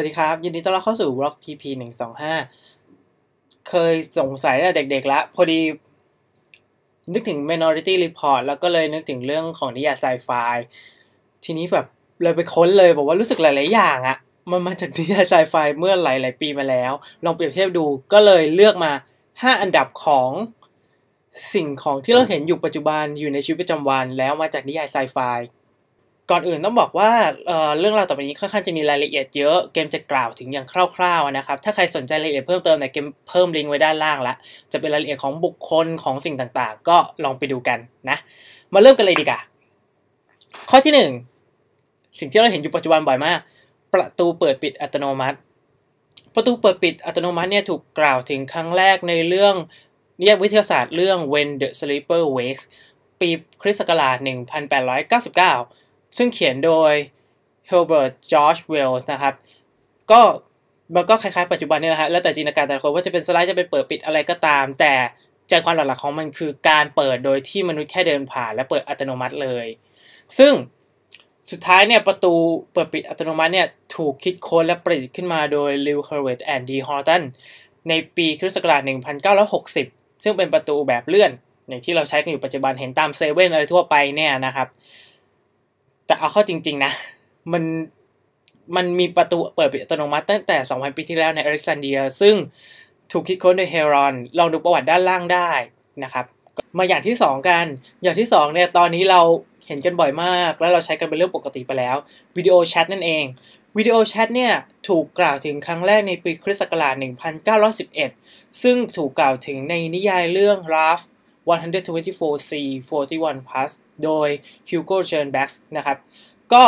วัสดีครับยินดีต้อนรับเข้าสู่ Rock PP หนึ่งสองห้าเคยสงสัยตั้งแต่เด็กๆแล้ว พอดีนึกถึง Minority Report แล้วก็เลยนึกถึงเรื่องของนิยายไซไฟทีนี้แบบเลยไปค้นเลยบอกว่ารู้สึกหลายๆอย่างอะมันมาจากนิยายไซไฟเมื่อหลายๆ ปีมาแล้ว ลองเปรียบเทียบดูก็เลยเลือกมา 5 อันดับของสิ่งของที่เราเห็นอยู่ปัจจุบันอยู่ในชีวิตประจำวันแล้วมาจากนิยายไซไฟก่อนอื่นต้องบอกว่าเเรื่องราวต่อไปนี้ค่อนข้างจะมีรายละเอียดเยอะเกมจะกล่าวถึงอย่างคร่าวๆนะครับถ้าใครสนใจรายละเอียดเพิ่มเติมเนี่ยเกมเพิ่มลิงก์ไว้ด้านล่างละจะเป็นรายละเอียดของบุคคลของสิ่งต่างๆก็ลองไปดูกันนะมาเริ่มกันเลยดีกว่าข้อที่ 1 สิ่งที่เราเห็นอยู่ปัจจุบันบ่อยมากประตูเปิดปิดอัตโนมัติ ประตูเปิดปิดอัตโนมัติเนี่ยถูกกล่าวถึงครั้งแรกในเรื่องนิยมยวิทยาศาสตร์เรื่อง When the Sleeper Wakes ปีคริสต์ศักราช1899ซึ่งเขียนโดย h ฮลเบิร์ตจอชเวลส์นะครับก็มันก็คล้ายๆปัจจุบันนี่แหละฮะแล้วแต่จินตนาการแต่ละคนว่าจะเป็นสไลด์จะเป็นเปิดปิดอะไรก็ตาม แต่ใจความหลักๆของมันคือการเปิดโดยที่มนุษย์แค่เดินผ่านและเปิดอัตโนมัติเลย ซึ่งสุดท้ายเนี่ยประตูเปิดปิดอัตโนมัติเนี่ย ถูกคิดค้นและประดิษฐ์ขึ้นมาโดยลิวเคอร์เวตแอนดีฮอร์ตันในปีคริสต์ศักราช1960ซึ่งเป็นประตูแบบเลื่อนอย่างที่เราใช้กันอยู่ปัจจุบันเห็นตามเซเว่นอะไรทั่วไปเนี่ยนะครับแต่เอาเข้าจริงๆนะมันมันมีประตูเปิดปอัตโนมัติตั้งแต่2,000ปีที่แล้วในเอริกซานเดียซึ่งถูกคิดค้นโดยเฮรอนลองดูประวัติด้านล่างได้นะครับมาอย่างที่ 2 กัน อย่างที่2เนี่ยตอนนี้เราเห็นกันบ่อยมาก และเราใช้กันเป็นเรื่องปกติไปแล้ว วิดีโอแชทนั่นเอง วิดีโอแชทเนี่ยถูกกล่าวถึงครั้งแรกในปีคริสต์ศักราช 1911 ซึ่งถูกกล่าวถึงในนิยายเรื่อง Ralph 124C 41 Plus โดย Hugo c h e r n b a c k นะครับก็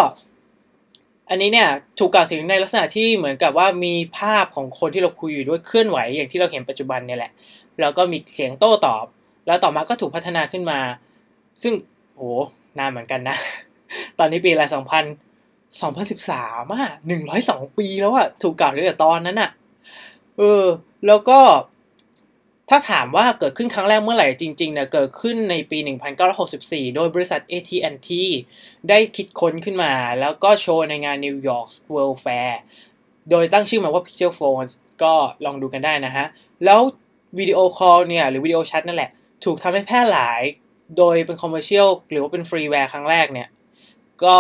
อันนี้เนี่ยถูกกล่าวถึงในลักษณะที่เหมือนกับว่ามีภาพของคนที่เราคุยอยู่ด้วยเคลื่อนไหวอย่างที่เราเห็นปัจจุบันเนี่ยแหละ แล้วก็มีเสียงโต้ตอบ แล้วต่อมาก็ถูกพัฒนาขึ้นมา ซึ่งโหนานเหมือนกันนะ ตอนนี้ปีอะ2000 2013 อ่ะ102ปีแล้วอะถูกกล่าวถึงแต่ตอนนั้นอะเออแล้วก็ถ้าถามว่าเกิดขึ้นครั้งแรกเมื่อไหร่จริงๆเนี่ยเกิดขึ้นในปี 1964 โดยบริษัท AT&T ได้คิดค้นขึ้นมาแล้วก็โชว์ในงาน New York World Fair โดยตั้งชื่อมาว่า Pixel Phones ก็ลองดูกันได้นะฮะ แล้ววิดีโอคอลเนี่ยหรือวิดีโอแชทนั่นแหละ ถูกทำให้แพร่หลายโดยเป็นคอมเมอร์เชียลหรือว่าเป็นฟรีแวร์ครั้งแรกเนี่ยก็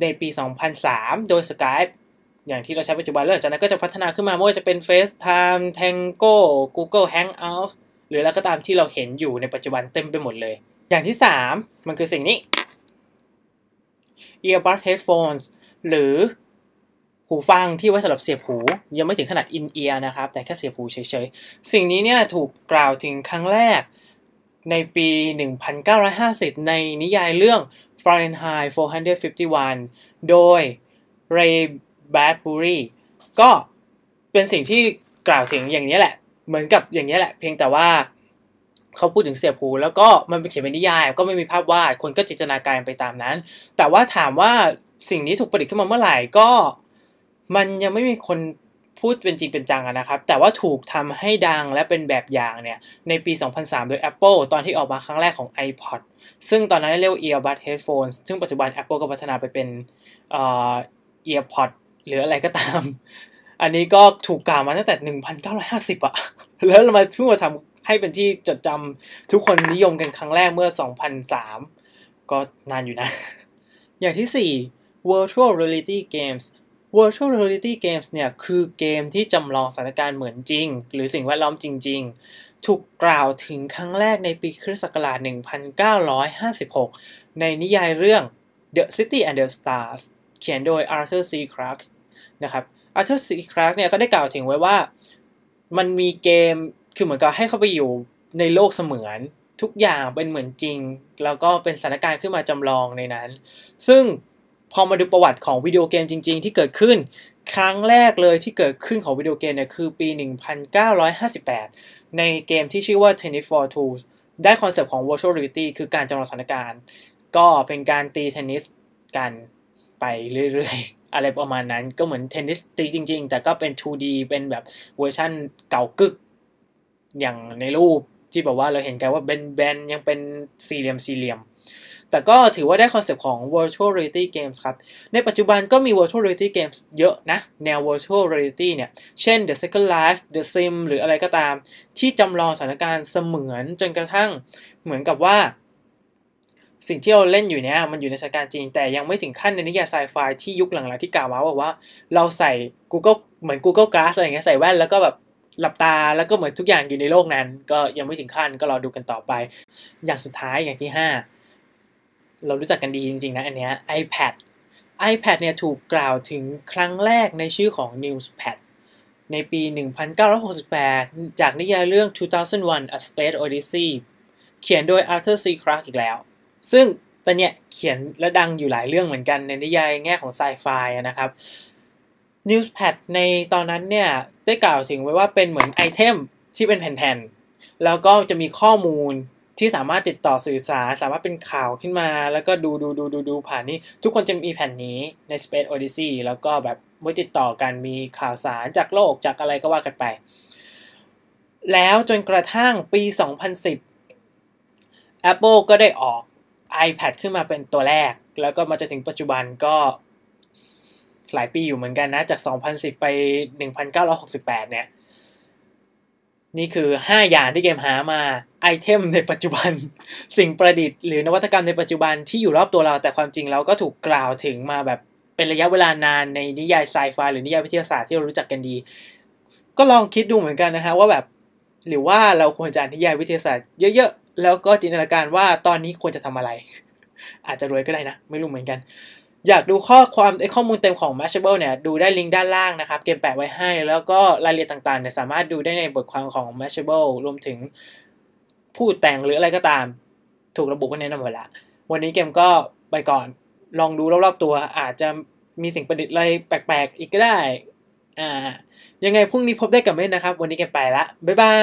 ในปี 2003 โดย Skype อย่างที่เราใช้ปัจจุบัน แล้วจากนั้นก็จะพัฒนาขึ้นมาไม่ว่าจะเป็น FaceTime Tango Google Hangout หรืออะไรก็ตามที่เราเห็นอยู่ในปัจจุบันเต็มไปหมดเลย อย่างที่ 3 มันคือสิ่งนี้ earbud headphones หรือหูฟังที่ไว้สำหรับเสียบหูยังไม่ถึงขนาดอินเอียร์นะครับแต่แค่เสียบหูเฉยๆ สิ่งนี้เนี่ยถูกกล่าวถึงครั้งแรกในปี 1950 ในนิยายเรื่อง Fahrenheit 451 โดย Ray แบด c ูรีก็เป็นสิ่งที่กล่าวถึงอย่างนี้แหละเหมือนกับอย่างนี้แหละเพียงแต่ว่าเขาพูดถึงเสียภูแล้วก็มันเป็นเขียนเป็นนิยาย ก็ไม่มีภาพวาดคนก็จินตนาการไปตามนั้น แต่ว่าถามว่าสิ่งนี้ถูกผลิตขึ้นมาเมื่อไหร่ก็มันยังไม่มีคนพูดเป็นจริงเป็นจังนะครับแต่ว่าถูกทำให้ดังและเป็นแบบอย่างเนี่ยในปี 2003 โดย Apple ตอนที่ออกมาครั้งแรกของ iPod ซึ่งตอนนั้นเรียกว่า earbud headphones ซึ่งปัจจุบัน Apple ก็พัฒนาไปเป็นเอีย earpod หรืออะไรก็ตาม อันนี้ก็ถูกกล่าวมาตั้งแต่ 1950อะแล้วเรามาเพิ่งมาทำให้เป็นที่จดจำทุกคนนิยมกันครั้งแรกเมื่อ 2003 ก็นานอยู่นะ อย่างที่ 4 virtual reality games virtual reality games เนี่ย คือเกมที่จำลองสถานการณ์เหมือนจริง หรือสิ่งแวดล้อมจริง ๆ ถูกกล่าวถึงครั้งแรกในปีคริสต์ศักราช 1956 ในนิยายเรื่อง The City and the Stars เขียนโดย Arthur C. Clarke นะครับ Arthur C. Clarke เนี่ยก็ได้กล่าวถึงไว้ว่ามันมีเกมคือเหมือนกับให้เข้าไปอยู่ในโลกเสมือนทุกอย่างเป็นเหมือนจริง แล้วก็เป็นสถานการณ์ขึ้นมาจำลองในนั้น ซึ่งพอมาดูประวัติของวิดีโอเกมจริงๆ ที่เกิดขึ้นครั้งแรกเลยที่เกิดขึ้นของวิดีโอเกมเนี่ยคือปี 1958 ในเกมที่ชื่อว่า Tennis for Two ได้คอนเซปต์ของ virtual reality คือการจำลองสถานการณ์ ก็เป็นการตีเทนนิสกันไปเรื่อยๆ อะไรประมาณนั้นก็เหมือนเทนนิสตีจริงๆ แต่ก็เป็น 2D เป็นแบบเวอร์ชั่นเก่ากึก อย่างในรูปที่บอกว่าเราเห็นกันว่าเบนๆยังเป็นสี่เหลี่ยมสี่เหลี่ยม แต่ก็ถือว่าได้คอนเซปต์ของ virtual reality games ครับ ในปัจจุบันก็มี virtual reality games เยอะนะแนว virtual reality เนี่ยเช่น The Second Life The Sim หรืออะไรก็ตาม ที่จำลองสถานการณ์เสมือนจนกระทั่ง เหมือนกับว่าสิ่งที่เราเล่นอยู่เนี้ยมันอยู่ในสถานการณ์จริง แต่ยังไม่ถึงขั้นในนิยายไซไฟที่ยุคหลังๆ ที่กล่าวมาว่า เราใส่ Google เหมือน Google Glass อะไรเงี้ยใส่แว่น แล้วก็แบบหลับตาแล้วก็เหมือนทุกอย่างอยู่ในโลกนั้น ก็ยังไม่ถึงขั้นก็รอดูกันต่อไป อย่างสุดท้ายอย่างที่ 5 เรารู้จักกันดีจริงๆนะอันเนี้ย iPad iPad เนี่ยถูกกล่าวถึงครั้งแรกในชื่อของ Newspad ในปี1968จากนิยายเรื่อง 2001 A Space Odyssey เขียนโดย Arthur C. Clarke อีกแล้วซึ่งตตนเนี้ยเขียนและดังอยู่หลายเรื่องเหมือนกันในนิยายแง่ของไซไฟนะครับ Newspad ในตอนนั้นเนี่ยได้กล่าวถึงไว้ว่าเป็นเหมือนไอเทมที่เป็นแผ่นๆแล้วก็จะมีข้อมูลที่สามารถติดต่อสื่อสารสามารถเป็นข่าวขึ้นมา แล้วก็ดูดูดูดูดูผ่านนี้ทุกคนจะมีแผ่นนี้ใน Space Odyssey แล้วก็แบบไว้ติดต่อกันมีข่าวสารจากโลกจากอะไรก็ว่ากันไป แล้วจนกระทั่งปี 2010 Apple ก็ได้ออก iPad ขึ้นมาเป็นตัวแรกแล้วก็มาจนถึงปัจจุบันก็หลายปีอยู่เหมือนกันนะจาก 2010 ไป 1968 เนี่ย นี่คือ 5 อย่างที่เกมหามา ไอเทมในปัจจุบันสิ่งประดิษฐ์หรือนวัตกรรมในปัจจุบันที่อยู่รอบตัวเรา แต่ความจริงเราก็ถูกกล่าวถึงมาแบบเป็นระยะเวลานานในนิยายไซไฟหรือนิยายวิทยาศาสตร์ที่เรารู้จักกันดี ก็ลองคิดดูเหมือนกันนะฮะว่าแบบหรือว่าเราควรจะอ่านนิยายวิทยาศาสตร์เยอะแล้วก็จินตนาการว่าตอนนี้ควรจะทำอะไร อาจจะรวยก็ได้นะ ไม่รู้เหมือนกัน อยากดูข้อความไอข้อมูลเต็มของ Mashable เนี่ย ดูได้ลิงก์ด้านล่างนะครับ เกมแปะไว้ให้แล้วก็รายละเอียดต่างๆเนี่ยสามารถดูได้ในบทความของ Mashable รวมถึงผู้แต่งหรืออะไรก็ตาม ถูกระบุไว้ในนั้นหมดละวันนี้เกมก็ไปก่อนลองดูรอบ ๆตัว อาจจะมีสิ่งประดิษฐ์อะไรแปลกๆ อีกก็ได้ อ่า ยังไงพรุ่งนี้พบได้กับเม่นนะครับวันนี้เกมไปละบ๊ายบา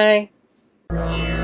ย